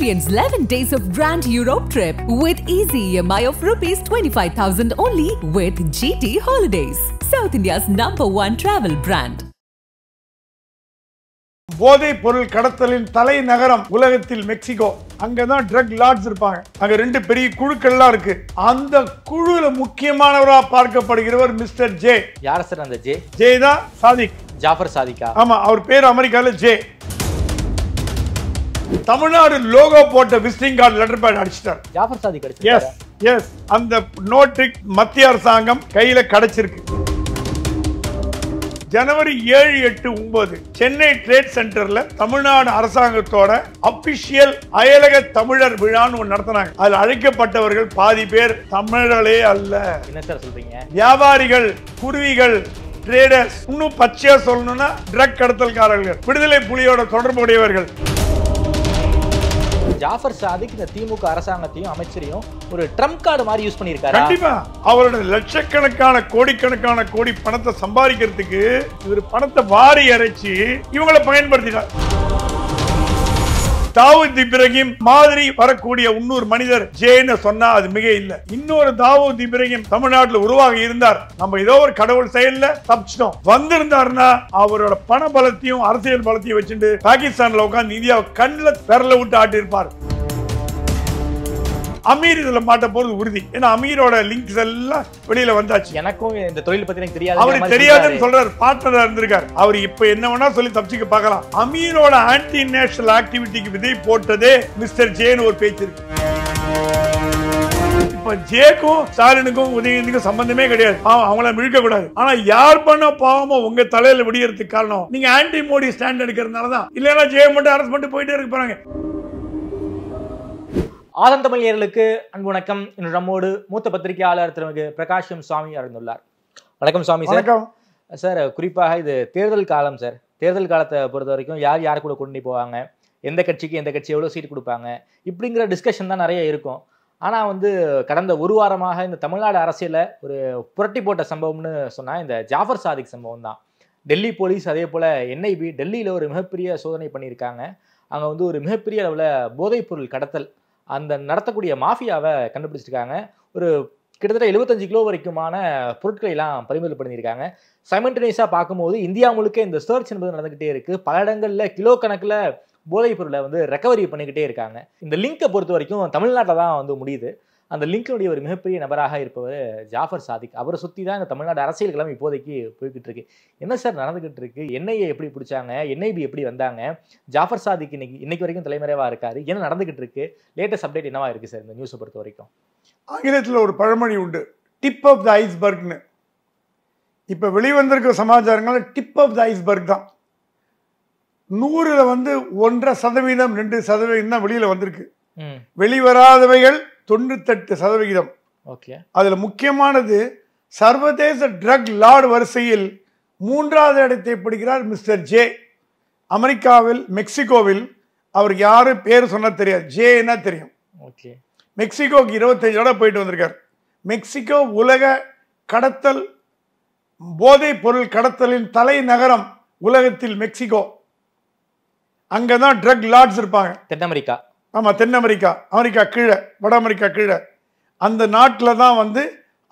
Experience 11 days of Grand Europe trip with easy EMI of rupees 25,000 only with GT Holidays, South India's number one travel brand. போதை பொருள் கடத்தலின் தலைநகரம் உலகத்தில் Mexico அங்கதான் drug Lord's இருப்பாங்க அங்க ரெண்டு பெரிய குழுக்கள்லாம் இருக்கு அந்த குழுல முக்கியமானவரா பார்க்கப்படுகிறவர் மிஸ்டர் ஜே யார் சார் அந்த ஜே ஜே தான் சாதிக் ஜாஃபர் சாதிக்கா ஆமா அவர் பேர் அமெரிக்கால ஜே தமிழ்நாடு லோகோ போட்ட விசிட்டிங் கார்டு லெட்டர் பேட் அடிச்சிட்டார் ஜாஃபர் சாதி கிடைச்சு எஸ் எஸ் அந்த நோட்டு மத்திய அரசாங்கம் கையில கிடைச்சிருக்கு ஜனவரி ஏழு எட்டு ஒன்பது சென்னை ட்ரேட் சென்டர்ல தமிழ்நாடு அரசாங்கத்தோட அபிஷியல் அயலக தமிழர் விழான்னு ஒன்று நடத்தினாங்க அதில் அழைக்கப்பட்டவர்கள் பாதி பேர் தமிழர்களே அல்ல என்ன சார் சொல்றீங்க வியாபாரிகள் குருவிகள் ட்ரேடர்ஸ் இன்னும் பச்சையா சொல்லணும்னா ட்ரக் கடத்தல்காரர்கள் விடுதலை புலியோட தொடர்புடையவர்கள் ஜாஃபர் சாதிக் இந்த திமுக அரசாங்கத்தையும் அமைச்சரையும் ஒரு ட்ரம்ப் கார்டு மாதிரி யூஸ் பண்ணியிருக்காரு கண்டிப்பா அவருடைய லட்சக்கணக்கான கோடிக்கணக்கான கோடி பணத்தை சம்பாதிக்கிறதுக்கு இவர் பணத்தை வாரி இறைச்சி இவங்களை பயன்படுத்தினார் தாவூத் இப்ரஹிம் மாதிரி வரக்கூடிய இன்னொரு மனிதர் ஜேன்னு சொன்னா அது மிக இல்லை இன்னொரு தாவூத் இப்ரஹிம் தமிழ்நாட்டில் உருவாக இருந்தார் நம்ம ஏதோ ஒரு கடவுள் செயல்ல தப்பிச்சிட்டோம் வந்திருந்தாருன்னா அவரோட பண பலத்தையும் அரசியல் பலத்தையும் வச்சுட்டு பாகிஸ்தான்ல உட்காந்து இந்தியாவை கண்ணில் பெரல விட்டு ஆட்டியிருப்பார் அமீர் இதுல மாட்ட போறது உறுதி ஏன்னா அமீரோட லிங்க்ஸ் எல்லாம் வெளியில வந்தாச்சு எனக்கும் இந்த தொழில் பத்தி எனக்கு தெரியாது அவருக்கு தெரியாதுன்னு சொல்றாரு பார்ட்னரா இருந்திருக்காரு அவர் இப்ப என்ன வேணா சொல்லி தப்பிச்சுக்க பார்க்கலாம் அமீரோட ஆன்டி நேஷனல் ஆக்டிவிட்டிக்கு விதை போட்டதே மிஸ்டர் ஜேன்னு ஒரு பேச்சு இருக்கு ஜேக்கும் ஸ்டாலினுக்கும் உதயநிதிக்கும் சம்பந்தமே கிடையாது அவங்கள மிழ்க்க கூடாது ஆனா யார் பண்ண பாவமோ உங்க தலையில விடியறதுக்கு காரணம் நீங்க ஆன்டி மோடி ஸ்டாண்ட் எடுக்கிறதுனாலதான் இல்லைன்னா ஜெய மட்டும் அரசு மட்டும் போயிட்டே இருக்க போறாங்க ஆதன் தமிழர்களுக்கு அன்பு வணக்கம் இன்று நம்மோடு மூத்த பத்திரிகையாளர் திருமிகு பிரகாஷம் சுவாமி அறிந்துள்ளார் வணக்கம் சுவாமி சார் சார் குறிப்பாக இது தேர்தல் காலம் சார் தேர்தல் காலத்தை பொறுத்த வரைக்கும் யார் யார் கூட கொண்டு போவாங்க எந்த கட்சிக்கு எந்த கட்சி எவ்வளோ சீட் கொடுப்பாங்க இப்படிங்கிற டிஸ்கஷன் தான் நிறைய இருக்கும் ஆனால் வந்து கடந்த ஒரு வாரமாக இந்த தமிழ்நாடு அரசியலில் ஒரு புரட்டி போட்ட சம்பவம்னு சொன்னால் இந்த ஜாஃபர் சாதிக் சம்பவம் தான் டெல்லி போலீஸ் அதே போல் என்ஐபி டெல்லியில் ஒரு மிகப்பெரிய சோதனை பண்ணியிருக்காங்க அங்கே வந்து ஒரு மிகப்பெரிய அளவில் போதைப்பொருள் கடத்தல் அந்த நடத்தக்கூடிய மாஃபியாவை கண்டுபிடிச்சிருக்காங்க ஒரு கிட்டத்தட்ட எழுபத்தஞ்சு கிலோ வரைக்குமான பொருட்களை எல்லாம் பறிமுதல் பண்ணியிருக்காங்க சைமண்டனியஸாக பார்க்கும்போது இந்தியா முழுக்க இந்த சர்ச் என்பது நடந்துக்கிட்டே இருக்குது பல இடங்களில் கிலோ கணக்கில் போதைப் பொருளை வந்து ரெக்கவரி பண்ணிக்கிட்டே இருக்காங்க இந்த லிங்கை பொறுத்த வரைக்கும் தமிழ்நாட்டில் தான் வந்து முடியுது அந்த லிங்கனுடைய ஒரு மிகப்பெரிய நபராக இருப்பவர் ஜாஃபர் சாதிக் அவரை சுற்றி தான் இந்த தமிழ்நாடு அரசியல் கிளம்பி இப்போதைக்கு போய்கிட்டு இருக்கு என்ன சார் நடந்துகிட்டு இருக்கு என்ஐஏ எப்படி பிடிச்சாங்க என்ஐபி எப்படி வந்தாங்க ஜாஃபர் சாதிக் இன்னைக்கு இன்னைக்கு வரைக்கும் தலைமறைவாக இருக்காரு என்ன நடந்துகிட்டு இருக்கு லேட்டஸ்ட் அப்டேட் என்னவா இருக்கு சார் இந்த நியூஸை பொறுத்த வரைக்கும் ஆங்கிலத்தில் ஒரு பழமொழி உண்டு டிப் ஆஃப் த ஐஸ்பர்க்னு இப்போ வெளிவந்திருக்க சமாச்சாரங்கள் டிப் ஆஃப் த ஐஸ்பர்க் தான் நூறில் வந்து ஒன்றரை சதவீதம் ரெண்டு சதவீதம் தான் வெளியில் வந்திருக்கு வெளிவராதவைகள் தொண்ணூத்தெட்டு சதவிகிதம் ஓகே அதில் முக்கியமானது சர்வதேச ட்ரக் லார்டு வரிசையில் மூன்றாவது இடத்தை பிடிக்கிறார் மிஸ்டர் ஜே அமெரிக்காவில் மெக்சிகோவில் அவருக்கு யாரும் பேர் சொன்னால் தெரியாது என்ன தெரியும் ஓகே மெக்சிகோக்கு இருபத்தஞ்சோட போயிட்டு வந்திருக்கார் மெக்சிகோ உலக கடத்தல் போதைப் பொருள் கடத்தலின் தலைநகரம் உலகத்தில் மெக்சிகோ அங்கே தான் ட்ரக் லார்ட்ஸ் இருப்பாங்க தென் அமெரிக்கா ஆமாம் தென் அமெரிக்கா அமெரிக்கா கீழே வட அமெரிக்கா கீழே அந்த நாட்டில் தான் வந்து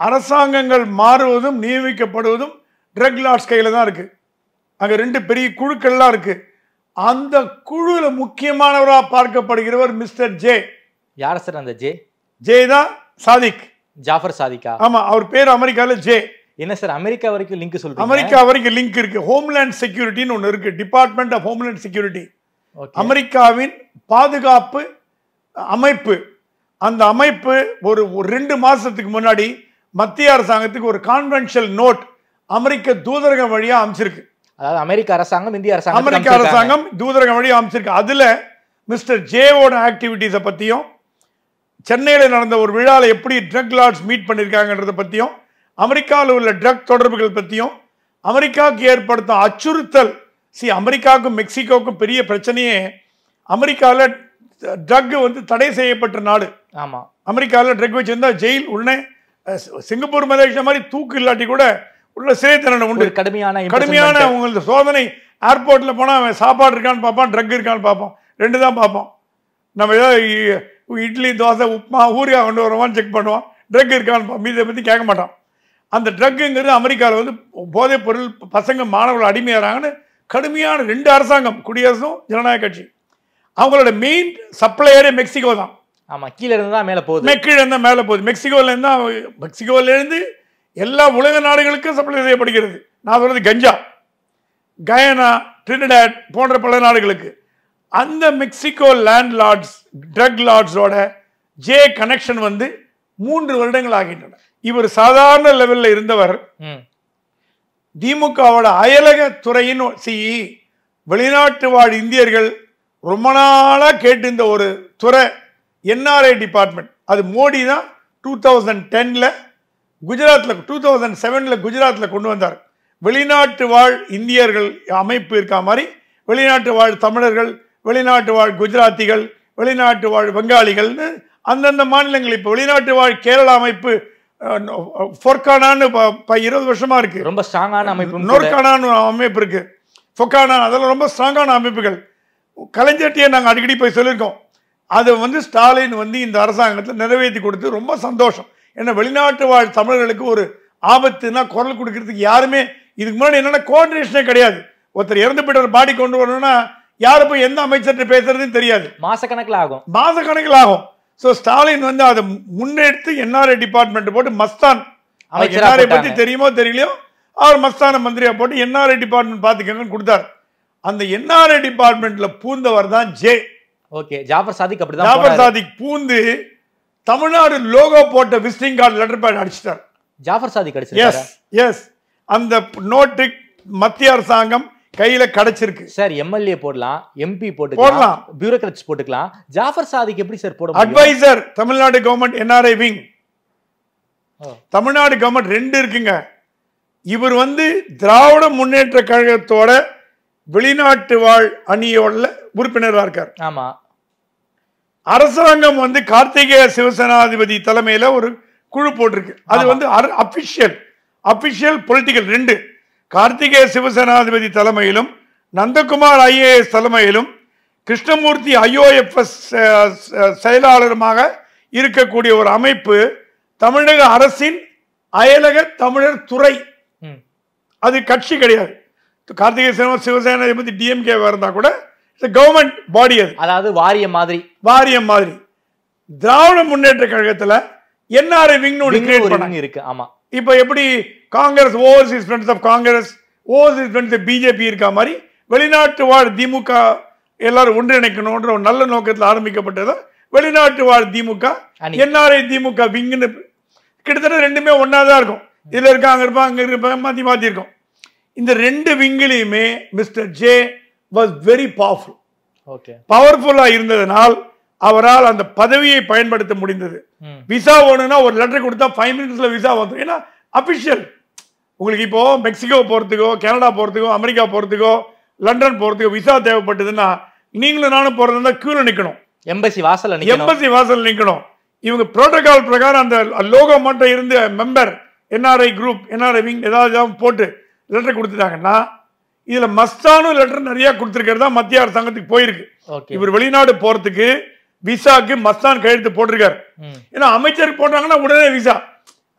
அரசாங்கங்கள் மாறுவதும் நியமிக்கப்படுவதும் ட்ரக் லாட்ஸ் கையில் தான் இருக்குது அங்கே ரெண்டு பெரிய குழுக்கள்லாம் இருக்குது அந்த குழுவில் முக்கியமானவராக பார்க்கப்படுகிறவர் மிஸ்டர் ஜே யார் சார் அந்த ஜே ஜே தான் சாதிக் ஜாஃபர் சாதிக்கா ஆமாம் அவர் பேர் அமெரிக்காவில் ஜே என்ன சார் அமெரிக்கா வரைக்கும் லிங்க் சொல்லுங்க அமெரிக்கா வரைக்கும் லிங்க் இருக்குது ஹோம்லேண்ட் செக்யூரிட்டின்னு ஒன்று இருக்குது டிபார்ட்மெண்ட் ஆஃப் ஹோம்லேண்ட் செக்யூரிட்டி அமெரிக்காவின் பாதுகாப்பு அமைப்பு அந்த அமைப்பு ஒரு ரெண்டு மாதத்துக்கு முன்னாடி மத்திய அரசாங்கத்துக்கு ஒரு கான்வென்ஷல் நோட் அமெரிக்க தூதரகம் வழியாக அமைச்சிருக்கு அதாவது அமெரிக்க அரசாங்கம் இந்திய அரசாங்கம் அமெரிக்க அரசாங்கம் தூதரகம் வழியாக அமைச்சிருக்கு அதில் மிஸ்டர் ஜேவோட ஆக்டிவிட்டிஸை பற்றியும் சென்னையில் நடந்த ஒரு விழாவில் எப்படி ட்ரக் லார்ட்ஸ் மீட் பண்ணியிருக்காங்கன்றத பற்றியும் அமெரிக்காவில் உள்ள ட்ரக் தொடர்புகள் பற்றியும் அமெரிக்காவுக்கு ஏற்படுத்தும் அச்சுறுத்தல் சி அமெரிக்காவுக்கும் மெக்சிகோவுக்கும் பெரிய பிரச்சனையே அமெரிக்காவில் ட்ரக் வந்து தடை செய்யப்பட்ட நாடு ஆமாம் அமெரிக்காவில் ட்ரக் வச்சுருந்தா ஜெயில் உடனே சிங்கப்பூர் மலேசியா மாதிரி தூக்கு இல்லாட்டி கூட உள்ள சிறை தண்டனை உண்டு கடுமையான கடுமையான உங்களுக்கு சோதனை ஏர்போர்ட்டில் போனால் அவன் சாப்பாடு இருக்கான்னு பார்ப்பான் ட்ரக் இருக்கான்னு பார்ப்போம் ரெண்டு தான் பார்ப்போம் நம்ம ஏதோ இட்லி தோசை உப்புமா ஊரியா கொண்டு வருவான்னு செக் பண்ணுவோம் ட்ரக் இருக்கான்னு மீதை பற்றி கேட்க மாட்டான் அந்த ட்ரக்குங்கிறது அமெரிக்காவில் வந்து போதைப் பொருள் பசங்க மாணவர்கள் அடிமையாகிறாங்கன்னு கடுமையான ரெண்டு அரசாங்கம் குடியரசும் ஜனநாயக கட்சி அவங்களோட மெயின் சப்ளையரே மெக்சிகோ தான் ஆமாம் கீழே இருந்தால் மேலே போகுது கீழே இருந்தால் மேலே போகுது மெக்சிகோலேருந்து தான் மெக்சிகோலேருந்து எல்லா உலக நாடுகளுக்கும் சப்ளை செய்யப்படுகிறது நான் சொல்கிறது கஞ்சா கயனா ட்ரினிடாட் போன்ற பல நாடுகளுக்கு அந்த மெக்சிகோ லேண்ட் லார்ட்ஸ் ட்ரக் லார்ட்ஸோட ஜே கனெக்ஷன் வந்து மூன்று வருடங்கள் ஆகின்றன இவர் சாதாரண லெவலில் இருந்தவர் திமுகவோட அயலக துறையின் சிஇ வெளிநாட்டு வாழ் இந்தியர்கள் ரொம்ப நாளாக கேட்டிருந்த ஒரு துறை என்ஆர்ஐ டிபார்ட்மெண்ட் அது மோடி தான் டூ தௌசண்ட் டெனில் குஜராத்தில் டூ தௌசண்ட் செவனில் குஜராத்தில் கொண்டு வந்தார் வெளிநாட்டு வாழ் இந்தியர்கள் அமைப்பு இருக்கா மாதிரி வெளிநாட்டு வாழ் தமிழர்கள் வெளிநாட்டு வாழ் குஜராத்திகள் வெளிநாட்டு வாழ் பெங்காலிகள்னு அந்தந்த மாநிலங்கள் இப்போ வெளிநாட்டு வாழ் கேரளா அமைப்பு இருபது வருஷமாக இருக்குது ரொம்ப ஸ்ட்ராங்கான அமைப்பு நோர்கானான்னு அமைப்பு இருக்குது ஃபொக்கானா அதெல்லாம் ரொம்ப ஸ்ட்ராங்கான அமைப்புகள் கலைஞர்கிட்டயே நாங்கள் அடிக்கடி போய் சொல்லியிருக்கோம் அதை வந்து ஸ்டாலின் வந்து இந்த அரசாங்கத்தில் நிறைவேற்றி கொடுத்து ரொம்ப சந்தோஷம் ஏன்னா வெளிநாட்டு வாழ் தமிழர்களுக்கு ஒரு ஆபத்துனா குரல் கொடுக்கறதுக்கு யாருமே இதுக்கு முன்னாடி என்னென்னா கோஆர்டினேஷனே கிடையாது ஒருத்தர் இறந்து போயிட்டு பாடி கொண்டு வரணும்னா யார் போய் எந்த அமைச்சர்கிட்ட பேசுறதுன்னு தெரியாது மாசக்கணக்கில் ஆகும் மாசக்கணக்கில் ஆகும் ஸோ ஸ்டாலின் வந்து அதை முன்னெடுத்து என்ஆர்ஐ டிபார்ட்மெண்ட் போட்டு மஸ்தான் என்ஆர்ஐ பற்றி தெரியுமோ தெரியலையோ அவர் மஸ்தான மந்திரியா போட்டு என்ஆர்ஐ டிபார்ட்மெண்ட் பார்த்துக்கங்கன்னு கொடுத்தார் அந்த என்ஆர்ஐ டிபார்ட்மெண்ட்டில் பூந்தவர் தான் ஜே ஓகே ஜாஃபர் சாதிக் அப்படி ஜாஃபர் சாதிக் பூந்து தமிழ்நாடு லோகோ போட்ட விசிட்டிங் கார்டு லெட்டர் பேட் அடிச்சிட்டார் ஜாஃபர் சாதிக் அடிச்சு எஸ் எஸ் அந்த நோட்டு மத்திய அரசாங்கம் கையில கிடைச்சிருக்கு சார் எம்எல்ஏ போடலாம் எம்பி போட்டு போடலாம் பியூரோக்ராட்ஸ் போட்டுக்கலாம் ஜாஃபர் சாதிக்கு எப்படி சார் போட adviser Tamil Nadu government NRI wing Tamil Nadu government ரெண்டு இருக்குங்க இவர் வந்து திராவிட முன்னேற்ற கழகத்தோட வெளிநாட்டு வாழ் அணியோட உறுப்பினராக இருக்கார் ஆமா அரசாங்கம் வந்து கார்த்திகேய சிவசேனாதிபதி தலைமையில ஒரு குழு போட்டிருக்கு அது வந்து அபிஷியல் அபிஷியல் பொலிட்டிக்கல் ரெண்டு கார்த்திகேய சிவசேனாதிபதி தலைமையிலும் நந்தகுமார் ஐஏஎஸ் தலைமையிலும் கிருஷ்ணமூர்த்தி ஐஓஎஃப்எஸ் செயலாளருமாக இருக்கக்கூடிய ஒரு அமைப்பு தமிழக அரசின் அயலக தமிழர் துறை அது கட்சி கிடையாது கார்த்திகை சிவன் சிவசேனா பத்தி டிஎம்கே இருந்தா கூட கவர்மெண்ட் பாடி அது அதாவது வாரியம் மாதிரி வாரியம் மாதிரி திராவிட முன்னேற்ற கழகத்துல என்ஆர்ஐ விங்னு இருக்கு ஆமா இப்போ எப்படி Congress overseas friends of Congress overseas friends BJP இருக்கா மாதிரி வெளிநாட்டு வாழ் திமுக எல்லாரும் ஒன்றிணைக்கணும்ன்ற ஒரு நல்ல நோக்கத்தில் ஆரம்பிக்கப்பட்டதை வெளிநாட்டு வாழ் திமுக என்ஆர்ஐ திமுக விங்குன்னு கிட்டத்தட்ட ரெண்டுமே ஒன்றா தான் இருக்கும் இதில் இருக்க அங்கே இருப்பான் அங்கே இருப்பாங்க மாற்றி மாற்றிருக்கோம் இந்த ரெண்டு விங்கிலையுமே mister J was very powerful பவர்ஃபுல்லாக இருந்ததுனால் அவரால் அந்த பதவியை பயன்படுத்த முடிந்தது விசா வேணும்னா ஒரு லெட்டர் கொடுத்தா ஃபைவ் மினிட்ஸில் விசா வந்து ஏன்னா அஃபிஷியல் உங்களுக்கு இப்போ மெக்சிகோ போகிறதுக்கோ கனடா போகிறதுக்கோ அமெரிக்கா போகிறதுக்கோ லண்டன் போகிறதுக்கோ விசா தேவைப்பட்டதுன்னா நீங்களும் நானும் போகிறதுனா கீழே நிற்கணும் எம்பசி வாசல் எம்பசி வாசல் நிற்கணும் இவங்க ப்ரோட்டோகால் பிரகாரம் அந்த லோகோ மட்டும் இருந்து member NRI group NRI wing ஏதாவது போட்டு லெட்டர் கொடுத்துட்டாங்கன்னா இதில் மஸ்தானும் லெட்டர் நிறையா கொடுத்துருக்கிறது தான் மத்திய அரசாங்கத்துக்கு போயிருக்கு இவர் வெளிநாடு போறதுக்கு விசாக்கு மஸ்தான் கையெழுத்து போட்டிருக்காரு ஏன்னா அமைச்சர் போட்டாங்கன்னா உடனே விசா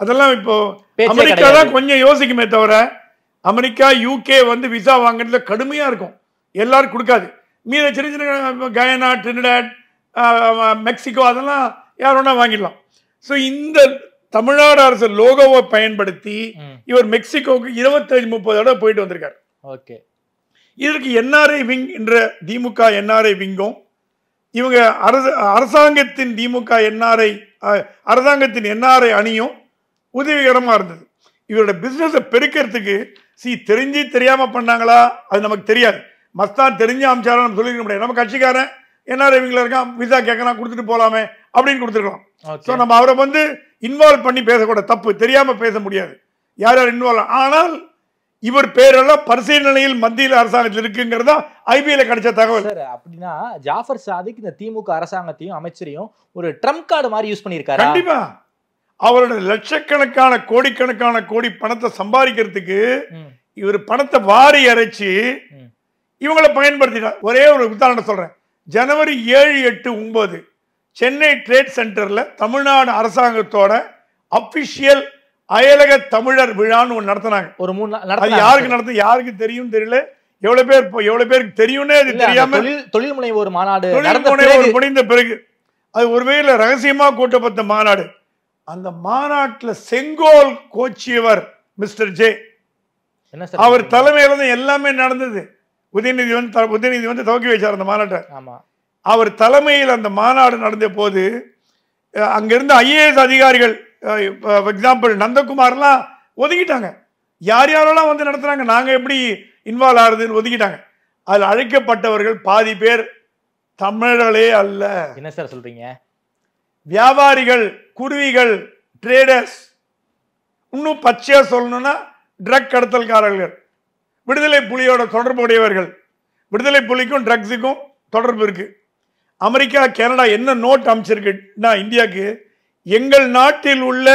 அதெல்லாம் இப்போ அமெரிக்கா தான் கொஞ்சம் யோசிக்குமே தவிர அமெரிக்கா யூகே வந்து விசா வாங்குறதுல கடுமையா இருக்கும் எல்லாரும் கொடுக்காது மீத சின்ன சின்ன கயனா ட்ரினிடாட் மெக்சிகோ அதெல்லாம் யார் வேணா வாங்கிடலாம் ஸோ இந்த தமிழ்நாடு அரசு லோகோவை பயன்படுத்தி இவர் மெக்சிகோவுக்கு இருபத்தஞ்சு முப்பது தடவை போயிட்டு வந்திருக்காரு ஓகே இதற்கு என்ஆர்ஐ விங் என்ற திமுக என்ஆர்ஐ விங்கும் இவங்க அரசு அரசாங்கத்தின் திமுக என்ஆர்ஐ அரசாங்கத்தின் என்ஆர்ஐ அணியும் உதவிகரமாக இருந்தது இவரோட பிஸ்னஸை பெருக்கிறதுக்கு சி தெரிஞ்சு தெரியாமல் பண்ணாங்களா அது நமக்கு தெரியாது மஸ்தான் தெரிஞ்ச அமிச்சாரா நம்ம சொல்லிக்க முடியாது நம்ம கட்சிக்காரன் என்ஆர்ஐ இவங்கள இருக்கான் விசா கேட்கலாம் கொடுத்துட்டு போகலாமே அப்படின்னு கொடுத்துருக்கலாம் ஸோ நம்ம அவரை வந்து இன்வால்வ் பண்ணி பேசக்கூட தப்பு தெரியாமல் பேச முடியாது யார் யார் இன்வால்வ் ஆனால் இவர் பேரெல்லாம் பரிசீலனையில் மத்தியில் அரசாங்கத்தில் இருக்குங்கிறதா ஐபிஎல் கிடைச்ச தகவல் சார் அப்படின்னா ஜாஃபர் சாதிக் இந்த திமுக அரசாங்கத்தையும் அமைச்சரையும் ஒரு ட்ரம்ப் கார்டு மாதிரி யூஸ் பண்ணியிருக்காரு கண்டிப்பா அவருடைய லட்சக்கணக்கான கோடிக்கணக்கான கோடி பணத்தை சம்பாதிக்கிறதுக்கு இவர் பணத்தை வாரி அரைச்சி இவங்களை பயன்படுத்தினார் ஒரே ஒரு உதாரணம் சொல்றேன் ஜனவரி ஏழு எட்டு ஒன்பது சென்னை ட்ரேட் சென்டர்ல தமிழ்நாடு அரசாங்கத்தோட அஃபிஷியல் அயலக தமிழர் விழான்னு ஒன்று நடத்தினாங்க ஒரு மூணு யாருக்கு நடத்த யாருக்கு தெரியும் தெரியல எவ்வளவு பேர் எவ்வளவு பேருக்கு தெரியும்னே அது தெரியாம தொழில் ஒரு மாநாடு தொழில் முனைவோர் முடிந்த பிறகு அது ஒரு வகையில் ரகசியமா கூட்டப்பட்ட மாநாடு அந்த மாநாட்டில் செங்கோல் கோச்சியவர் மிஸ்டர் ஜே அவர் தலைமையில தான் எல்லாமே நடந்தது உதயநிதி வந்து உதயநிதி வந்து துவக்கி வச்சார் அந்த மாநாட்டை அவர் தலைமையில் அந்த மாநாடு நடந்த போது அங்கிருந்த ஐஏஎஸ் அதிகாரிகள் எக்ஸாம்பிள் நந்தகுமார்லாம் ஒதுக்கிட்டாங்க யார் யாரெல்லாம் வந்து நடத்துகிறாங்க நாங்கள் எப்படி இன்வால்வ் ஆகுதுன்னு ஒதுக்கிட்டாங்க அதில் அழைக்கப்பட்டவர்கள் பாதி பேர் தமிழர்களே அல்ல என்ன சார் சொல்கிறீங்க வியாபாரிகள் குருவிகள் ட்ரேடர்ஸ் இன்னும் பச்சையாக சொல்லணும்னா ட்ரக் கடத்தல்காரர்கள் விடுதலை புலியோட தொடர்புடையவர்கள் விடுதலை புலிக்கும் ட்ரக்ஸுக்கும் தொடர்பு இருக்குது அமெரிக்கா கனடா என்ன நோட் அமைச்சிருக்குன்னா இந்தியாவுக்கு எங்கள் நாட்டில் உள்ள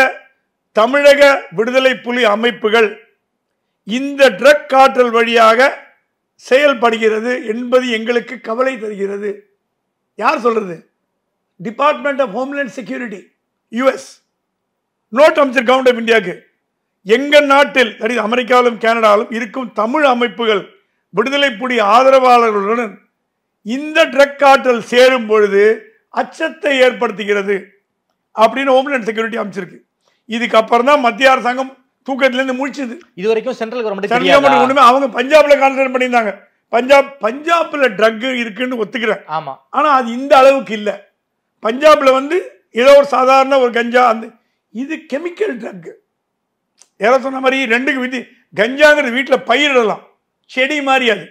தமிழக விடுதலை புலி அமைப்புகள் இந்த ட்ரக் காற்றல் வழியாக செயல்படுகிறது என்பது எங்களுக்கு கவலை தருகிறது யார் சொல்கிறது department of homeland security US note அமைச்சர் கவர்மெண்ட் ஆஃப் இந்தியாவுக்கு எங்கள் நாட்டில் சரி அமெரிக்காவிலும் கனடாவிலும் இருக்கும் தமிழ் அமைப்புகள் விடுதலை புலி ஆதரவாளர்களுடன் இந்த ட்ரக் காற்றல் சேரும் பொழுது அச்சத்தை ஏற்படுத்துகிறது அப்படின்னு ஹோம்லேண்ட் செக்யூரிட்டி அமைச்சிருக்கு இதுக்கப்புறம் தான் மத்திய அரசாங்கம் தூக்கத்திலேருந்து முடிச்சது இது வரைக்கும் சென்ட்ரல் கவர்மெண்ட் சென்ட்ரல் கவர்மெண்ட் ஒன்றுமே அவங்க பஞ்சாபில் கான்சென்ட் பண்ணியிருந்தாங்க பஞ்சாப் பஞ்சாபில் ட்ரக் இருக்குன்னு ஒத்துக்கிறேன் ஆமாம் ஆனால் அது இந்த அளவுக்கு இல்லை பஞ்சாபில் வந்து ஏதோ ஒரு சாதாரண ஒரு கஞ்சா அந்த இது கெமிக்கல் ட்ரக்கு ஏதாவது சொன்ன மாதிரி ரெண்டுக்கு விதி கஞ்சாங்கிறது வீட்டில் பயிரிடலாம் செடி மாதிரி அது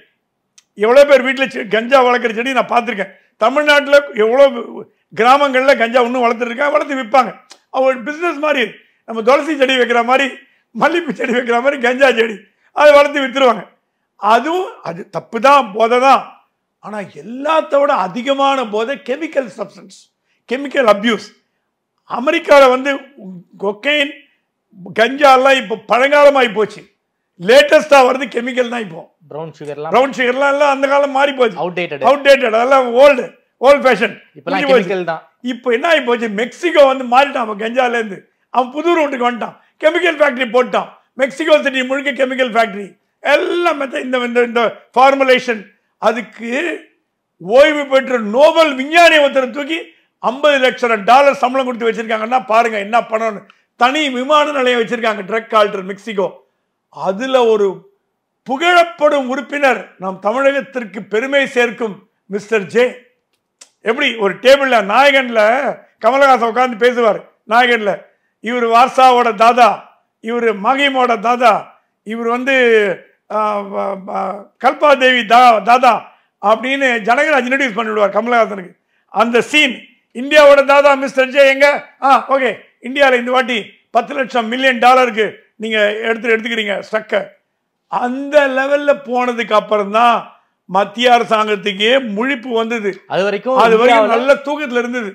எவ்வளோ பேர் வீட்டில் கஞ்சா வளர்க்குற செடி நான் பார்த்துருக்கேன் தமிழ்நாட்டில் எவ்வளோ கிராமங்களில் கஞ்சா இன்னும் வளர்த்துருக்காங்க வளர்த்து விற்பாங்க அவங்க பிஸ்னஸ் மாதிரி நம்ம துளசி செடி வைக்கிற மாதிரி மல்லிப்பூ செடி வைக்கிற மாதிரி கஞ்சா செடி அதை வளர்த்து விற்றுருவாங்க அதுவும் அது தப்பு தான் போதை தான் ஆனால் எல்லாத்த விட அதிகமான போதை கெமிக்கல் சப்ஸ்டன்ஸ் கெமிக்கல் அப்யூஸ் அமெரிக்காவில் வந்து கொக்கைன் கஞ்சாலாம் இப்போ பழங்காலமாகி போச்சு லேட்டஸ்ட்டாக வருது கெமிக்கல் தான் இப்போ ப்ரௌன் சுகர்லாம் ப்ரௌன் சுகர்லாம் எல்லாம் அந்த காலம் மாறி போச்சு அவுடேட்டட் அவுடேட்டட் அதெல்லாம் ஓல்டு ஓல்ட் ஃபேஷன் இப்பெல்லாம் தான் இப்போ என்ன ஆகி போச்சு மெக்சிகோ வந்து மாறிட்டான் அவன் கெஞ்சாலேருந்து அவன் புது ரூட்டுக்கு வந்துட்டான் கெமிக்கல் ஃபேக்ட்ரி போட்டான் மெக்சிகோ சிட்டி முழுக்க கெமிக்கல் ஃபேக்ட்ரி எல்லாம் இந்த இந்த இந்த ஃபார்முலேஷன் அதுக்கு ஓய்வு பெற்ற நோபல் விஞ்ஞானி ஒருத்தரை தூக்கி ஐம்பது லட்சம் டாலர் சம்பளம் கொடுத்து வச்சுருக்காங்கன்னா பாருங்கள் என்ன பண்ணணும்னு தனி விமான நிலையம் வச்சுருக்காங்க ட்ரக் ஆல்டர் மெக்சிகோ அதில் ஒரு புகழப்படும் உறுப்பினர் நம் தமிழகத்திற்கு பெருமை சேர்க்கும் மிஸ்டர் ஜே எப்படி ஒரு டேபிளில் நாயகனில் கமலஹாசன் உட்காந்து பேசுவார் நாயகனில் இவர் வார்சாவோட தாதா இவர் மகிமோட தாதா இவர் வந்து தேவி தா தாதா அப்படின்னு ஜனகராஜ் இன்ட்ரடியூஸ் பண்ணிவிடுவார் கமலஹாசனுக்கு அந்த சீன் இந்தியாவோட தாதா மிஸ்டர் ஜே எங்க ஆ ஓகே இந்தியாவில் இந்த வாட்டி பத்து லட்சம் மில்லியன் டாலருக்கு நீங்கள் எடுத்து எடுத்துக்கிறீங்க ஸ்ட்ரக்கை அந்த லெவலில் போனதுக்கு அப்புறம் தான் மத்திய அரசாங்கத்துக்கே முழிப்பு வந்தது அது வரைக்கும் அது வரைக்கும் நல்ல தூக்கத்தில் இருந்தது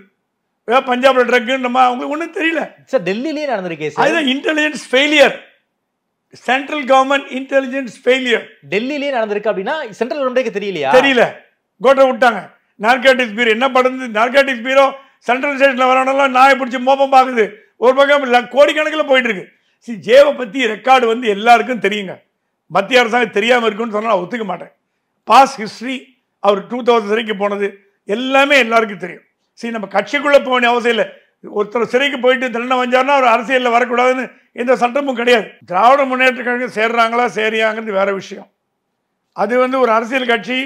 பஞ்சாப்ல ட்ரக்குன்னு அவங்களுக்கு ஒன்றும் தெரியல சார் டெல்லியிலேயே நடந்திருக்கே சார் அதுதான் intelligence failure central government intelligence failure டெல்லியிலேயே நடந்திருக்கு அப்படின்னா சென்ட்ரல் கவர்மெண்ட்டுக்கு தெரியலையா தெரியல கோட்டை விட்டாங்க நார்காட்டிக்ஸ் பீரோ என்ன படுது நார்காட்டிக்ஸ் பீரோ சென்ட்ரல் ஸ்டேஷன்ல வரணும் நாயை பிடிச்சி மோபம் பார்க்குது ஒரு பக்கம் கோடிக்கணக்கில் போயிட்டு இருக்கு சி ஜேவை பற்றி ரெக்கார்டு வந்து எல்லாருக்கும் தெரியுங்க மத்திய அரசாங்கம் தெரியாமல் இருக்குன்னு சொன்னால் ஒத்துக்க மாட்டேன் பாஸ் ஹிஸ்ட்ரி அவர் டூ தௌசண்ட் சிறைக்கு போனது எல்லாமே எல்லாருக்கும் தெரியும் சரி நம்ம கட்சிக்குள்ளே போக வேண்டிய அவசியம் இல்லை ஒருத்தர் சிறைக்கு போயிட்டு தண்டனை வந்தார்னா அவர் அரசியலில் வரக்கூடாதுன்னு எந்த சட்டமும் கிடையாது திராவிட முன்னேற்ற கழகம் சேர்றாங்களா சேரியாங்கிறது வேற விஷயம் அது வந்து ஒரு அரசியல் கட்சி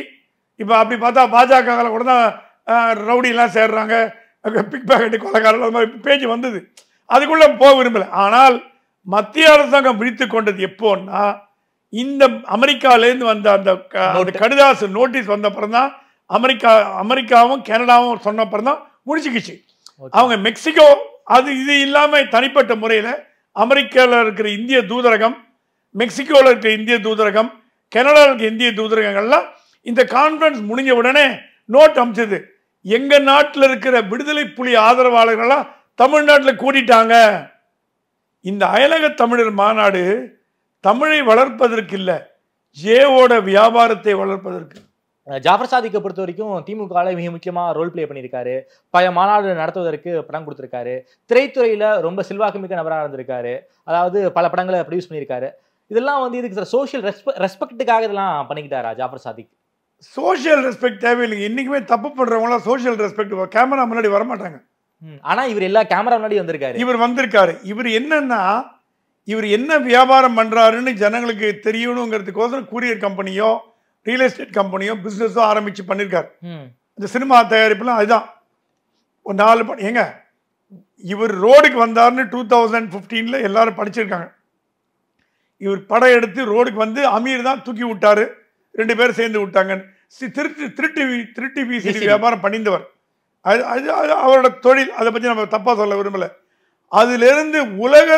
இப்போ அப்படி பார்த்தா பாஜகவில் கூட தான் ரவுடிலாம் சேர்றாங்க பிக் பேக்கெட்டு கொலைக்காரர்கள் அது மாதிரி பேஜ் வந்தது அதுக்குள்ளே போக விரும்பலை ஆனால் மத்திய அரசாங்கம் விழித்து கொண்டது எப்போன்னா இந்த அமெரிக்காவிலேருந்து வந்த அந்த கடிதாசு நோட்டீஸ் வந்த அப்புறம் தான் அமெரிக்கா அமெரிக்காவும் கனடாவும் சொன்ன அப்புறம் தான் முடிச்சுக்கிச்சு அவங்க மெக்சிகோ அது இது இல்லாமல் தனிப்பட்ட முறையில் அமெரிக்காவில் இருக்கிற இந்திய தூதரகம் மெக்சிகோவில் இருக்கிற இந்திய தூதரகம் கனடாவில் இருக்கிற இந்திய தூதரகங்கள்லாம் இந்த கான்ஃபரன்ஸ் முடிஞ்ச உடனே நோட் அமைச்சது எங்கள் நாட்டில் இருக்கிற விடுதலை புலி ஆதரவாளர்களாக தமிழ்நாட்டில் கூட்டிட்டாங்க இந்த அயலக தமிழர் மாநாடு தமிழை வளர்ப்பதற்கு இல்லை ஜேவோட வியாபாரத்தை வளர்ப்பதற்கு ஜாஃபர் சாதிக்கை பொறுத்த வரைக்கும் திமுக மிக முக்கியமாக ரோல் பிளே பண்ணியிருக்காரு பல மாநாடு நடத்துவதற்கு படம் கொடுத்துருக்காரு திரைத்துறையில் ரொம்ப செல்வாக்கு மிக்க நபராக இருந்திருக்காரு அதாவது பல படங்களை ப்ரொடியூஸ் பண்ணியிருக்காரு இதெல்லாம் வந்து இதுக்கு சார் சோஷியல் ரெஸ்பெ ரெஸ்பெக்ட்டுக்காக இதெல்லாம் பண்ணிக்கிட்டாரா ஜாஃபர் சாதிக் சோஷியல் ரெஸ்பெக்ட் தேவையில்லைங்க இன்றைக்குமே தப்பு பண்ணுறவங்களாம் சோஷியல் ரெஸ்பெக்ட் கேமரா முன்னாடி வரமாட்டாங்க ஆனால் இவர் எல்லா கேமரா முன்னாடி வந்திருக்காரு இவர் வந்திருக்காரு இவர் என்னன்னா இவர் என்ன வியாபாரம் பண்ணுறாருன்னு ஜனங்களுக்கு தெரியணுங்கிறதுக்கோசரம் கூரியர் கம்பெனியோ ரியல் எஸ்டேட் கம்பெனியோ பிஸ்னஸோ ஆரம்பித்து பண்ணியிருக்காரு இந்த சினிமா தயாரிப்புலாம் அதுதான் ஒரு நாலு பணி ஏங்க இவர் ரோடுக்கு வந்தார்னு டூ தௌசண்ட் ஃபிஃப்டீனில் எல்லாரும் படிச்சிருக்காங்க இவர் படம் எடுத்து ரோடுக்கு வந்து அமீர் தான் தூக்கி விட்டார் ரெண்டு பேரும் சேர்ந்து விட்டாங்கன்னு திருட்டு திருட்டு திருட்டு வீசி வியாபாரம் பண்ணிந்தவர் அது அது அவரோட தொழில் அதை பற்றி நம்ம தப்பாக சொல்ல விரும்பலை அதிலிருந்து உலக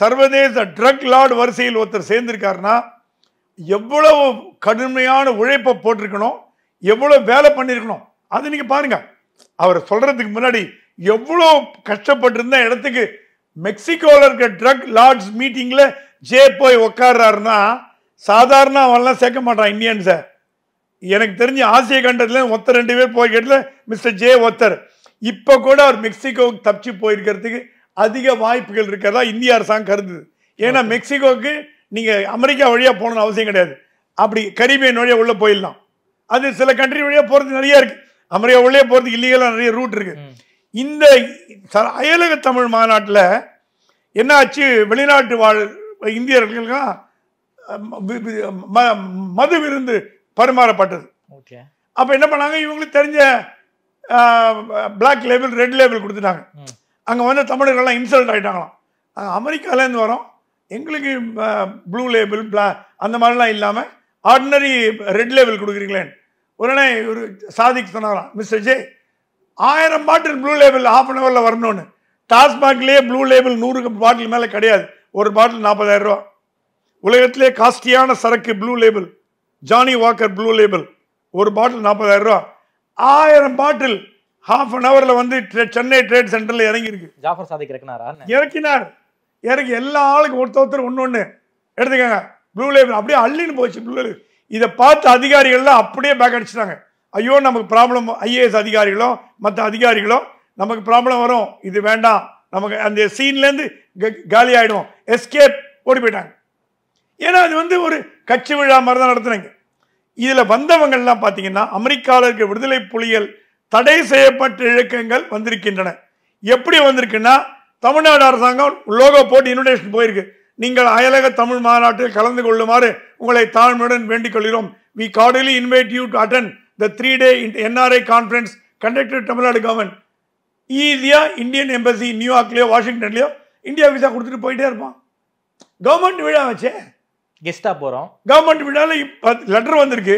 சர்வதேச ட்ரக் லார்டு வரிசையில் ஒருத்தர் சேர்ந்திருக்காருன்னா எவ்வளவு கடுமையான உழைப்பை போட்டிருக்கணும் எவ்வளோ வேலை பண்ணியிருக்கணும் அது நீங்கள் பாருங்கள் அவர் சொல்கிறதுக்கு முன்னாடி எவ்வளோ கஷ்டப்பட்டிருந்த இடத்துக்கு மெக்சிகோவில் இருக்க ட்ரக் லார்ட்ஸ் மீட்டிங்கில் ஜே போய் உட்காடுறாருன்னா சாதாரண அவன்லாம் சேர்க்க மாட்டான் இந்தியன்ஸை எனக்கு தெரிஞ்ச ஆசிய கண்டத்தில் ஒத்த ரெண்டு பேர் போய்கிட்டல மிஸ்டர் ஜே ஒத்தர் இப்போ கூட அவர் மெக்சிகோவுக்கு தப்பிச்சு போயிருக்கிறதுக்கு அதிக வாய்ப்புகள் இருக்கிறதா இந்திய அரசாங்கம் கருதுது ஏன்னா மெக்சிகோவுக்கு நீங்கள் அமெரிக்கா வழியாக போகணும்னு அவசியம் கிடையாது அப்படி கரீபியன் வழியாக உள்ளே போயிடலாம் அது சில கண்ட்ரி வழியாக போகிறது நிறையா இருக்குது அமெரிக்கா உள்ளே போகிறதுக்கு இல்லீகலாக நிறைய ரூட் இருக்குது இந்த அயலக தமிழ் மாநாட்டில் என்ன ஆச்சு வெளிநாட்டு வாழ் இந்தியர்களுக்கெல்லாம் மது விருந்து பரிமாறப்பட்டது ஓகே அப்போ என்ன பண்ணாங்க இவங்களுக்கு தெரிஞ்ச பிளாக் லேபிள் ரெட் லேபிள் கொடுத்துட்டாங்க அங்கே வந்து தமிழர்கள்லாம் இன்சல்ட் ஆகிட்டாங்களாம் அமெரிக்காலேருந்து வரோம் எங்களுக்கு ப்ளூ லேபிள் பிளா அந்த மாதிரிலாம் இல்லாமல் ஆர்டினரி ரெட் லேபிள் கொடுக்குறீங்களேன்னு உடனே ஒரு சாதிக்கு சொன்னாராம் மிஸ்டர் ஜே ஆயிரம் bottle blue label of an ஹவரில் வரணும்னு டாஸ்மாக்லேயே ப்ளூ லேபிள் நூறு பாட்டில் மேலே கிடையாது ஒரு பாட்டில் நாற்பதாயிரம் ரூபா உலகத்திலே காஸ்ட்லியான சரக்கு blue label Johnnie Walker blue label ஒரு பாட்டில் நாற்பதாயிரம் ரூபா ஆயிரம் பாட்டில் ஹாஃப் அன் ஹவரில் வந்து சென்னை ட்ரேட் சென்டரில் இறங்கியிருக்கு ஜாஃபர் சாதிக் இறக்கினாரா இறக்கினார் இறக்கி எல்லா ஆளுக்கும் ஒருத்த ஒருத்தர் ஒன்று ஒன்று எடுத்துக்கோங்க ப்ளூ லேபிள் அப்படியே அள்ளின்னு போச்சு ப்ளூ லேபிள் இதை பார்த்து அதிகாரிகள்லாம் அப்படியே பேக் அடிச்சிட்டாங்க ஐயோ நமக்கு ப்ராப்ளம் ஐஏஎஸ் அதிகாரிகளோ மற்ற அதிகாரிகளோ நமக்கு ப்ராப்ளம் வரும் இது வேண்டாம் நமக்கு அந்த சீன்லேருந்து காலி ஆகிடும் எஸ்கேப் ஓடி போயிட்டாங்க ஏன்னா அது வந்து ஒரு கட்சி விழா மாதிரி தான் நடத்துனாங்க இதில் வந்தவங்கள்லாம் பார்த்தீங்கன்னா அமெரிக்காவில் இருக்க விடுதலை புலிகள் தடை செய்யப்பட்ட இலக்கியங்கள் வந்திருக்கின்றன எப்படி வந்திருக்குன்னா தமிழ்நாடு அரசாங்கம் லோகோ போட்டு இன்விடேஷன் போயிருக்கு நீங்கள் அயலக தமிழ் மாநாட்டில் கலந்து கொள்ளுமாறு உங்களை தாழ்மையுடன் வேண்டிக் கொள்கிறோம் we cordially invite you to attend the three day NRI conference conducted Tamil Nadu government ஈஸியாக இந்தியன் எம்பசி நியூயார்க்லேயோ வாஷிங்டன்லேயோ இந்தியா விசா கொடுத்துட்டு போயிட்டே இருப்பான் கவர்மெண்ட் விழா வச்சே கெஸ்ட்டாக போகிறோம் கவர்மெண்ட் விழாவில் லெட்டர் வந்திருக்கு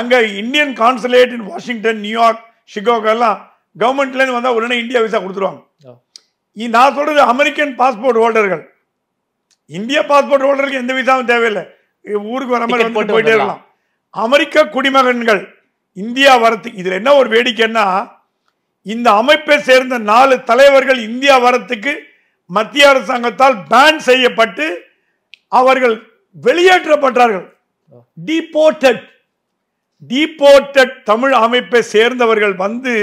அங்கே Indian consulate in Washington New York Chicago எல்லாம் கவர்மெண்ட்லேருந்து வந்தால் உடனே இந்தியா விசா கொடுத்துருவாங்க நான் சொல்கிறது அமெரிக்கன் பாஸ்போர்ட் ஹோல்டர்கள் இந்திய பாஸ்போர்ட் ஹோல்டருக்கு எந்த விசாவும் தேவையில்லை ஊருக்கு வர மாதிரி போயிட்டே இருக்கலாம் அமெரிக்க குடிமகன்கள் இந்தியா வரத்துக்கு இதில் என்ன ஒரு வேடிக்கைன்னா இந்த அமைப்பை சேர்ந்த நாலு தலைவர்கள் இந்தியா வரத்துக்கு மத்திய அரசாங்கத்தால் பேன் செய்யப்பட்டு அவர்கள் வெளியேற்றப்பட்டார்கள் டிபோர்ட்டட் டீபோர்ட்டட் தமிழ் அமைப்பை சேர்ந்தவர்கள் வந்து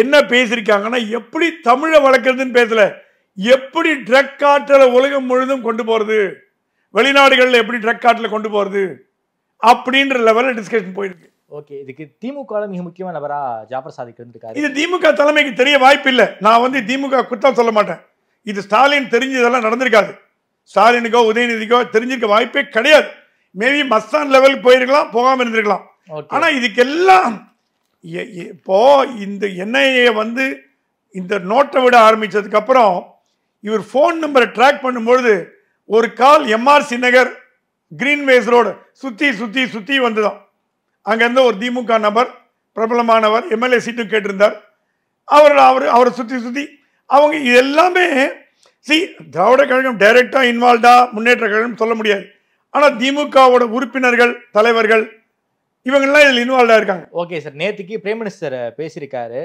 என்ன பேசியிருக்காங்கன்னா எப்படி தமிழை வளர்க்குறதுன்னு பேசல எப்படி ட்ரக் காற்றலை உலகம் முழுதும் கொண்டு போகிறது வெளிநாடுகளில் எப்படி ட்ரக் காற்றலை கொண்டு போகிறது அப்படின்ற லெவலில் டிஸ்கஷன் போயிருக்கு ஓகே இதுக்கு திமுக மிக முக்கியமான நபரா ஜாஃபர் சாதிக்கு இருந்துருக்காரு இது திமுக தலைமைக்கு தெரிய வாய்ப்பு இல்லை நான் வந்து திமுக குற்றம் சொல்ல மாட்டேன் இது ஸ்டாலின் தெரிஞ்சதெல்லாம் நடந்திருக்காது ஸ்டாலினுக்கோ உதயநிதிக்கோ தெரிஞ்சிருக்க வாய்ப்பே கிடையாது மேபி மஸ்தான் லெவலுக்கு போயிருக்கலாம் போகாமல் இருந்திருக்கலாம் ஆனால் இதுக்கெல்லாம் இப்போ இந்த என்ஐஏ வந்து இந்த நோட்டை விட ஆரம்பித்ததுக்கப்புறம் அப்புறம் இவர் ஃபோன் நம்பரை ட்ராக் பண்ணும்பொழுது ஒரு call MRC Nagar Greenways road சுற்றி சுற்றி சுற்றி வந்துதான் அங்கேருந்து ஒரு திமுக நபர் பிரபலமானவர் எம்எல்ஏ சீட்டும் கேட்டிருந்தார் அவர் அவர் அவரை சுற்றி சுற்றி அவங்க இது எல்லாமே சி திராவிட கழகம் டைரெக்டாக இன்வால்வ்டாக முன்னேற்ற கழகம் சொல்ல முடியாது ஆனால் திமுகவோட உறுப்பினர்கள் தலைவர்கள் இவங்கெல்லாம் இதில் இன்வால்வ்டாக இருக்காங்க ஓகே சார் நேற்றுக்கு பிரைம் மினிஸ்டர் பேசியிருக்காரு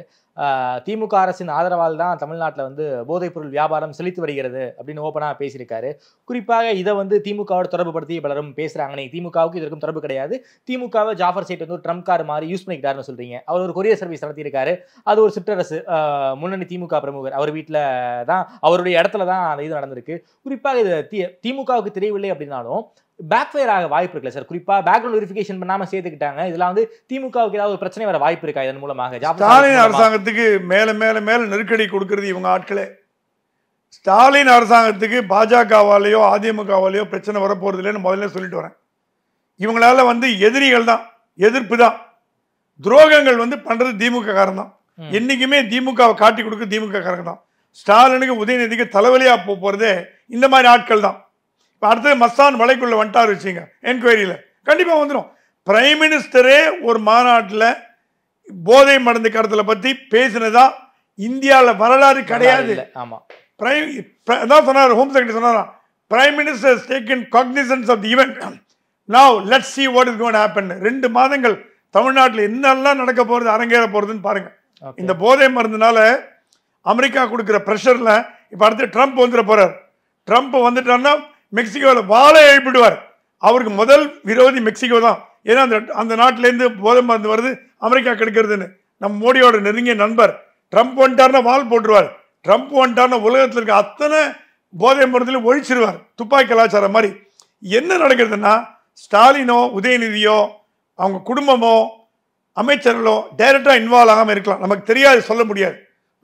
திமுக அரசின் ஆதரவால் தான் தமிழ்நாட்டில் வந்து போதைப்பொருள் வியாபாரம் செழித்து வருகிறது அப்படின்னு ஓப்பனாக பேசியிருக்காரு குறிப்பாக இதை வந்து திமுகவோட தொடர்பு படுத்தி பலரும் பேசுகிறாங்க நீங்கள் திமுகவுக்கு இதற்கும் தொடர்பு கிடையாது திமுகவை ஜாஃபர் சைட் வந்து ஒரு ட்ரம்ப் கார் மாதிரி யூஸ் பண்ணிக்கிட்டாருன்னு சொல்கிறீங்க அவர் ஒரு கொரியர் சர்வீஸ் நடத்தியிருக்காரு அது ஒரு சிற்றரசு முன்னணி திமுக பிரமுகர் அவர் வீட்டில் தான் அவருடைய இடத்துல தான் அந்த இது நடந்திருக்கு குறிப்பாக இது திமுகவுக்கு தெரியவில்லை அப்படின்னாலும் பேக் ஃபயர் ஆக வாய்ப்பு இருக்குல்ல சார் குறிப்பாக பேக்ரவுண்ட் வெரிஃபிகேஷன் பண்ணாமல் சேர்த்துக்கிட்டாங்க இதெல்லாம் வந்து திமுகவுக்கு ஏதாவது ஒரு பிரச்சனை வர வாய்ப்பு இருக்கா இதன் மூலமாக ஸ்டாலின் அரசாங்கத்துக்கு மேலே மேலே மேலே நெருக்கடி கொடுக்கறது இவங்க ஆட்களே ஸ்டாலின் அரசாங்கத்துக்கு பாஜகவாலேயோ அதிமுகவாலேயோ பிரச்சனை வரப்போகிறது இல்லைன்னு முதல்ல சொல்லிட்டு வரேன் இவங்களால வந்து எதிரிகள் தான் எதிர்ப்பு தான் துரோகங்கள் வந்து பண்ணுறது திமுக காரணம் தான் என்றைக்குமே திமுகவை காட்டி கொடுக்க திமுக காரங்க தான் ஸ்டாலினுக்கு உதயநிதிக்கு தலைவலியாக போகிறதே இந்த மாதிரி ஆட்கள் தான் இப்போ அடுத்தது மஸ்தான் வலைக்குள்ளே வந்துட்டார் வச்சுங்க என்கொயரியில் கண்டிப்பாக வந்துடும் பிரைம் மினிஸ்டரே ஒரு மாநாட்டில் போதை மருந்து கடத்தலை பற்றி பேசினதா இந்தியாவில் வரலாறு கிடையாது ஆமாம் பிரைம் அதான் சொன்னார் ஹோம் செக்ரட்டரி சொன்னாராம் prime minister taking cognizance of the event now let see what is gonna happen ரெண்டு மாதங்கள் தமிழ்நாட்டில் என்னெல்லாம் நடக்க போகிறது அரங்கேற போகிறதுன்னு பாருங்கள் இந்த போதை மருந்துனால அமெரிக்கா கொடுக்குற ப்ரெஷரில் இப்போ அடுத்து ட்ரம்ப் வந்துட போகிறார் ட்ரம்ப் வந்துட்டான்னா மெக்சிகோவில் வாழை எழுப்பிடுவார் அவருக்கு முதல் விரோதி மெக்சிகோ தான் ஏன்னா அந்த அந்த நாட்டிலேருந்து போதை மருந்து வருது அமெரிக்கா கெடுக்கிறதுன்னு நம் மோடியோட நெருங்கிய நண்பர் ட்ரம்ப் வந்துட்டார்னா வால் போட்டுருவார் ட்ரம்ப் வந்துட்டார்னா உலகத்தில் இருக்க அத்தனை போதை மருந்துலையும் ஒழிச்சிருவார் துப்பாக்கி கலாச்சாரம் மாதிரி என்ன நடக்கிறதுன்னா ஸ்டாலினோ உதயநிதியோ அவங்க குடும்பமோ அமைச்சர்களோ டைரக்டாக இன்வால்வ் ஆகாமல் இருக்கலாம் நமக்கு தெரியாது சொல்ல முடியாது